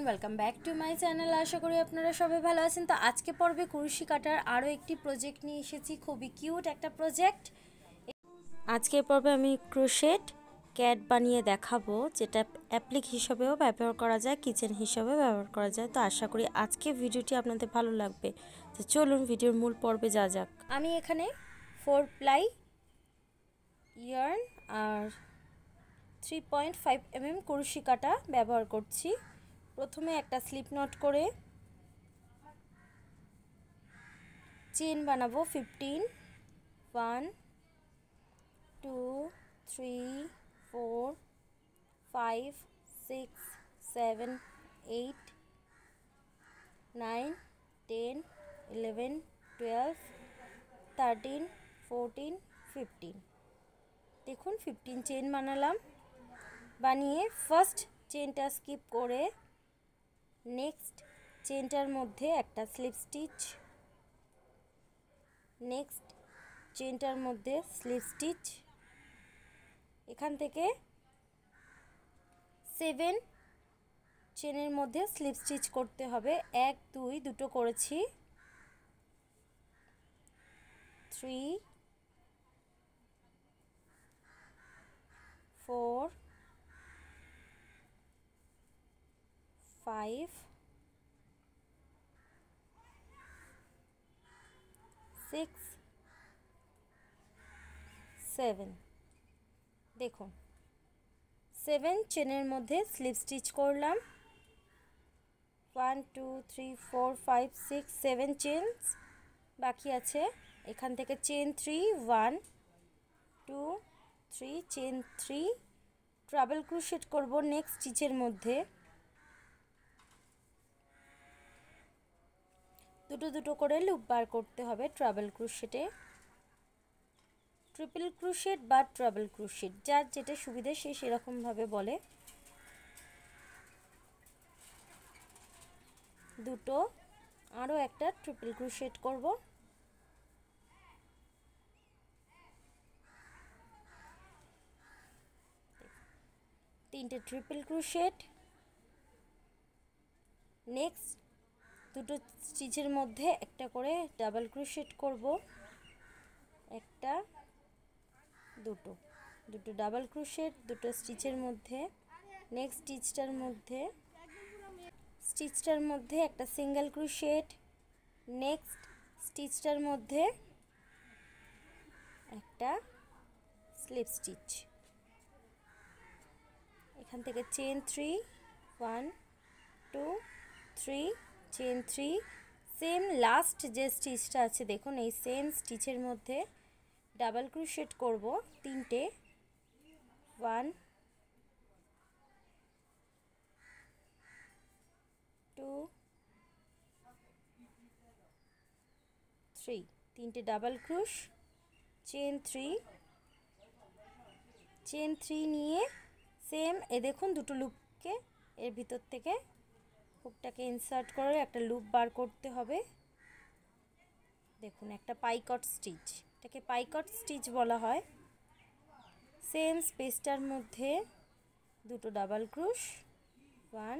everyone welcome back to my channel আশা করি আপনারা সবাই ভালো আছেন তো আজকে পর্বে কুরুশি কাটার আরও একটি প্রজেক্ট নিয়ে এসেছি খুবই কিউট একটা প্রজেক্ট আজকে পর্বে আমি ক্রোশেট ক্যাট বানিয়ে দেখাবো যেটা অ্যাপ্লিক হিসাবেও ব্যবহার করা যায় কিচেন হিসাবেও ব্যবহার করা যায় তো আশা করি আজকে ভিডিওটি আপনাদের ভালো লাগবে তো চলুন ভিডিওর মূল পর্বে যা যাক আমি এখানে ফোর প্লাই ইয়ার্ন আর three point five M M কুরুশি কাটা ব্যবহার করছি প্রথমে একটা স্লিপ নট করে চেন বানাবো fifteen one two three four five six seven eight nine ten eleven twelve thirteen fourteen fifteen দেখুন ফিফটিন চেন বানালাম বানিয়ে ফার্স্ট চেনটা স্কিপ করে নেক্সট চেনটার মধ্যে একটা স্লিপ স্টিচ নেক্সট চেনটার মধ্যে স্লিপ স্টিচ এখান থেকে সেভেন চেনের মধ্যে স্লিপ স্টিচ করতে হবে এক দুই দুটো করেছি three four five, six, seven দেখুন সেভেন চেনের মধ্যে স্লিপ স্টিচ করলাম one two three four five six seven chains বাকি আছে এখান থেকে chain three one two three chain three treble crochet করব নেক্সট স্টিচের মধ্যে দুটো দুটো করে লুপ বার করতে হবে ট্রাভেল ক্রুশেটে ট্রিপল ক্রুশেট বা ট্রাভেল ক্রুশেট যার যেটা সুবিধা সে সেরকমভাবে বলে দুটো আরও একটা ট্রিপল ক্রুশেট করব তিনটে ট্রিপল ক্রুশেট নেক্সট দুটো স্টিচের মধ্যে একটা করে ডাবল ক্রোশেট করব একটা দুটো দুটো ডাবল ক্রোশেট দুটো স্টিচের মধ্যে নেক্সট স্টিচটার মধ্যে স্টিচটার মধ্যে একটা সিঙ্গেল ক্রোশেট নেক্সট স্টিচটার মধ্যে একটা স্লিপ স্টিচ এখান থেকে chain three one two three chain three same last যে স্টিচটা আছে দেখুন এই সেম স্টিচের মধ্যে ডাবল ক্রুশেট করব তিনটে ওয়ান টু থ্রি তিনটে double crochet chain three chain three নিয়ে সেম এ দেখুন দুটো লুপকে এর ভিতর থেকে হুকটাকে ইনসার্ট করে একটা লুপ বার করতে হবে দেখুন একটা পাইকট স্টিচ এটাকে পাইকট স্টিচ বলা হয় সেম স্পেসটার মধ্যে দুটো ডাবল ক্রুশ ওয়ান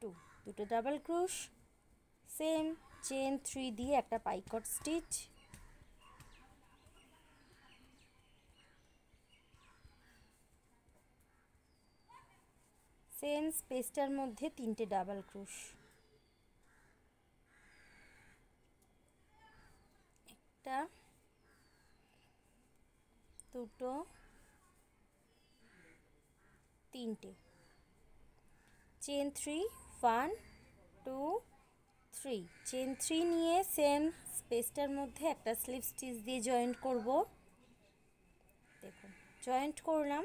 টু দুটো double crochet same chain three দিয়ে একটা পাইকট স্টিচ সেম স্পেসটার মধ্যে তিনটে ডাবল ক্রুশ একটা দুটো তিনটে chain three one two three chain three নিয়ে সেম স্পেসটার মধ্যে একটা স্লিপ স্টিচ দিয়ে জয়েন্ট করব দেখুন জয়েন্ট করলাম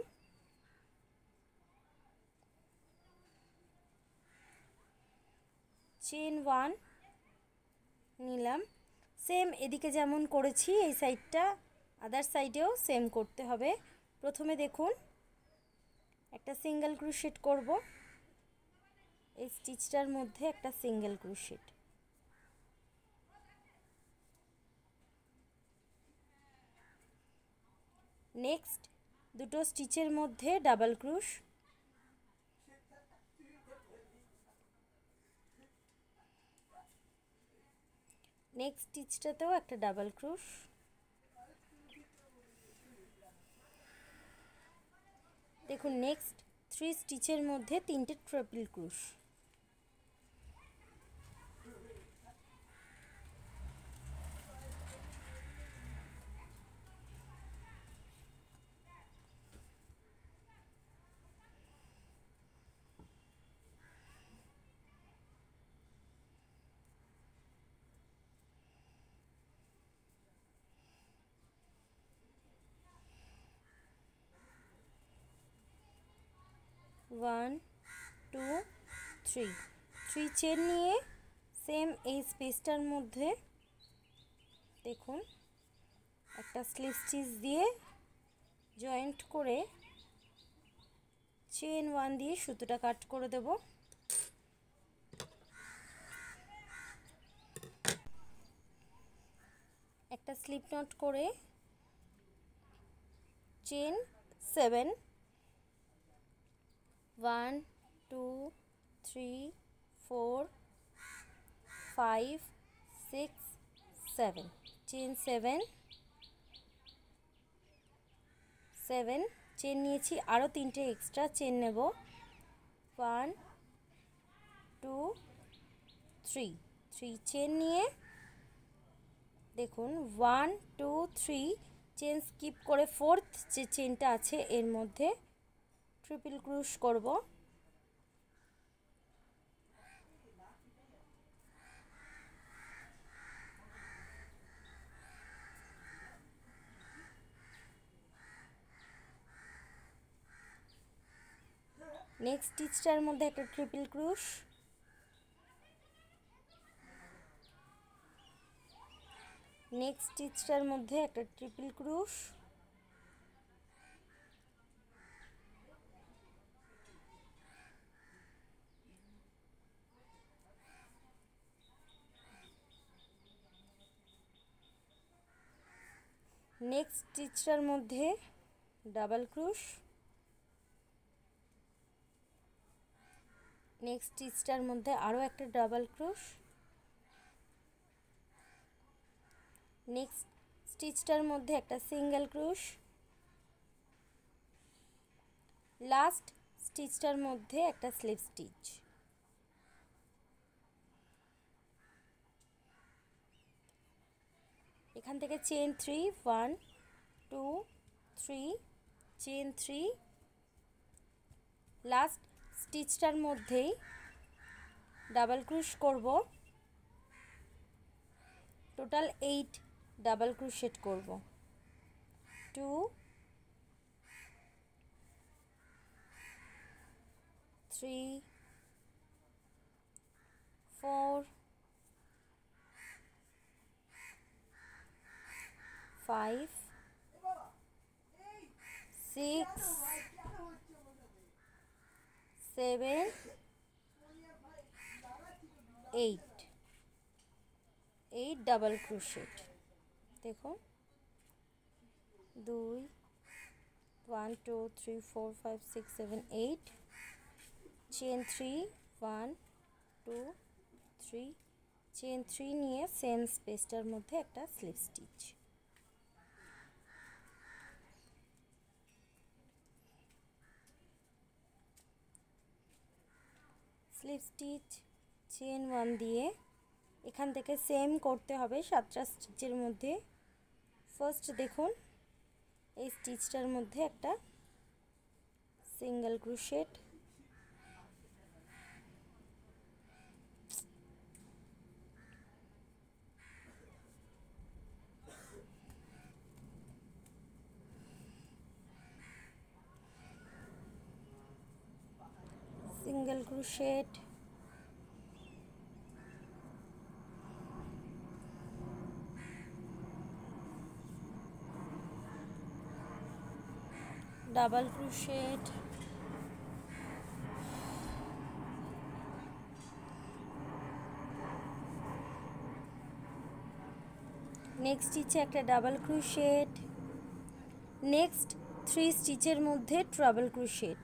চেন ওয়ান নিলাম সেম এদিকে যেমন করেছি এই সাইডটা আদার সাইডেও সেম করতে হবে প্রথমে দেখুন একটা সিঙ্গেল ক্রুশেট করব এই স্টিচটার মধ্যে একটা সিঙ্গেল ক্রুশেট নেক্সট দুটো স্টিচের মধ্যে ডাবল ক্রুশ নেক্সট স্টিচটাতেও একটা ডাবল ক্রুশ দেখুন নেক্সট থ্রি স্টিচের মধ্যে তিনটে triple crochet one two three three chain নিয়ে সেম এই স্পেসটার মধ্যে দেখুন একটা স্লিপ স্টিচ দিয়ে জয়েন্ট করে চেন ওয়ান দিয়ে সুতোটা কাট করে দেব একটা স্লিপ নট করে chain seven one two three four five six seven chain seven seven chain নিয়েছি আরও তিনটে এক্সট্রা চেন নেব one two three three chain নিয়ে দেখুন one two three chain skip করে ফোর্থ যে চেনটা আছে এর মধ্যে ট্রিপল ক্রুশ করব নেক্সট স্টিচটার মধ্যে একটা ট্রিপল ক্রুশ নেক্সট স্টিচটার মধ্যে একটা ট্রিপল ক্রুশ নেক্সট স্টিচটার মধ্যে ডাবল ক্রুশ নেক্সট স্টিচটার মধ্যে আরও একটা ডাবল ক্রুশ নেক্সট স্টিচটার মধ্যে একটা সিঙ্গেল ক্রুশ লাস্ট স্টিচটার মধ্যে একটা স্লিপ স্টিচ এখান থেকে chain three one two three chain three last স্টিচটার মধ্যেই ডাবল ক্রুশ করব টোটাল এইট ডাবল ক্রুশেট করব two three four five six seven eight eight double crochet দেখো দুই one two three four five six seven eight chain three one two three chain three নিয়ে same স্পেসটার মধ্যে একটা slip stitch slip stitch chain one দিয়ে এখান থেকে same করতে হবে সাতটা স্টিচের মধ্যে ফার্স্ট দেখুন এই স্টিচটার মধ্যে একটা single crochet single crochet double crochet next স্টিচে একটা ডাবল ক্রুশেট নেক্সট থ্রি স্টিচের মধ্যে ট্রাবল ক্রুশেট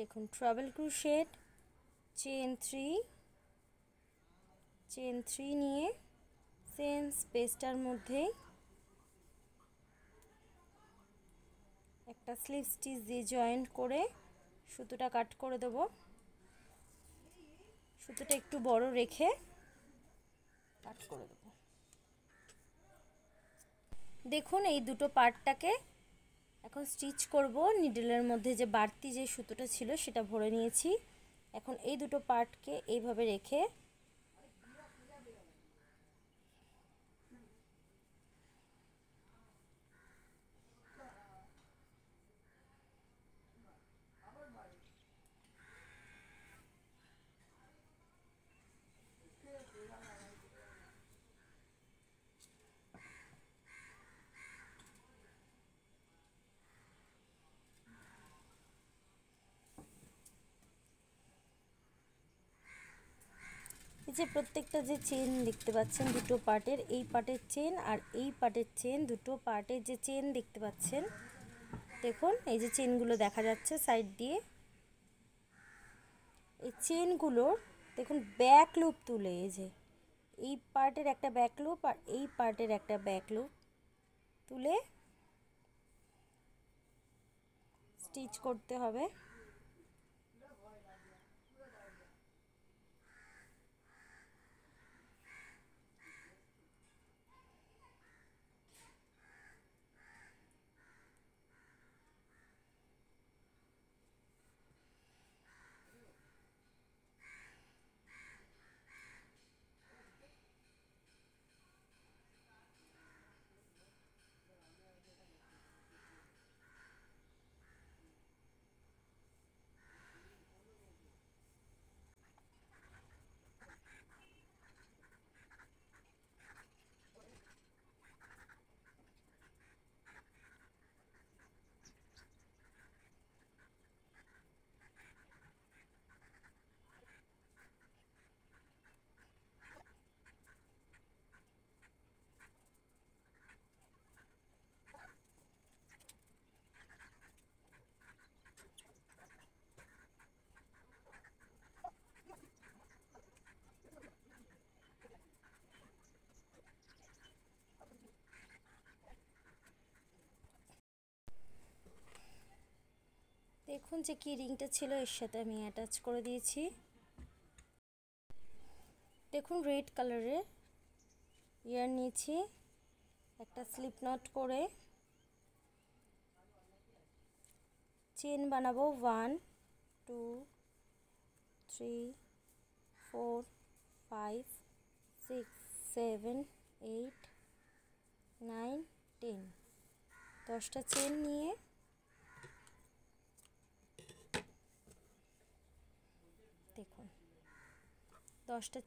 দেখুন treble crochet chain three chain three নিয়ে সেম স্পেসটার মধ্যেই একটা স্লিপ স্টিচ দিয়ে জয়েন্ট করে সুতোটা কাট করে দেব সুতোটা একটু বড় রেখে কাট করে দেব দেখুন এই দুটো পার্টটাকে এখন স্টিচ করব নিডলের মধ্যে যে বাড়তি যে সুতোটা ছিল সেটা ভরে নিয়েছি এখন এই দুটো পার্টকে এইভাবে রেখে এই যে প্রত্যেকটা যে চেন দেখতে পাচ্ছেন দুটো পার্টের এই পার্টের চেন আর এই পার্টের চেন দুটো পার্টের যে চেন দেখতে পাচ্ছেন দেখুন এই যে চেনগুলো দেখা যাচ্ছে সাইড দিয়ে এই চেনগুলোর দেখুন ব্যাক লুপ তুলে এই যে এই পার্টের একটা ব্যাক লুপ আর এই পার্টের একটা ব্যাক লুপ তুলে স্টিচ করতে হবে দেখুন যে কি রিংটা ছিল এর সাথে আমি অ্যাটাচ করে দিয়েছি দেখুন রেড কালারের ইয়ার নিয়েছি একটা স্লিপ নট করে চেন বানাবো one two three four five six seven eight nine ten দশটা চেন নিয়ে দশটা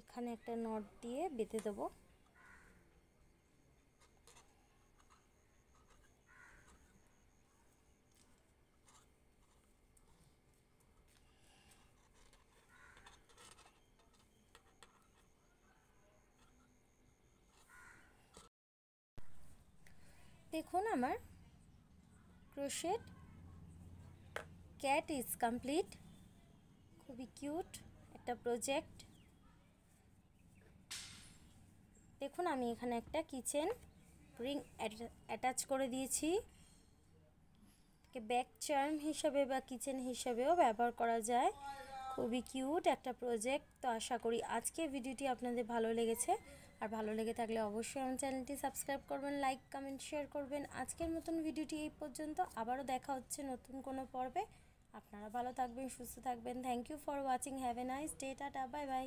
এখানে একটা নট দিয়ে বেঁধে দেবো দেখুন আমার ক্রোশেট ক্যাট ইজ কমপ্লিট খুবই কিউট একটা প্রজেক্ট দেখুন আমি এখানে একটা কিচেন রিং অ্যাটাচ করে দিয়েছি ব্যাক চার্ম হিসাবে বা কিচেন হিসাবেও ব্যবহার করা যায় খুবই কিউট একটা প্রজেক্ট তো আশা করি আজকে ভিডিওটি আপনাদের ভালো লেগেছে আর ভালো লেগে থাকলে অবশ্যই আমার চ্যানেলটি সাবস্ক্রাইব করবেন লাইক কমেন্ট শেয়ার করবেন আজকের মতন ভিডিওটি এই পর্যন্ত আবারও দেখা হচ্ছে নতুন কোনো পর্বে আপনারা ভালো থাকবেন সুস্থ থাকবেন thank you for watching have a nice day tata bye by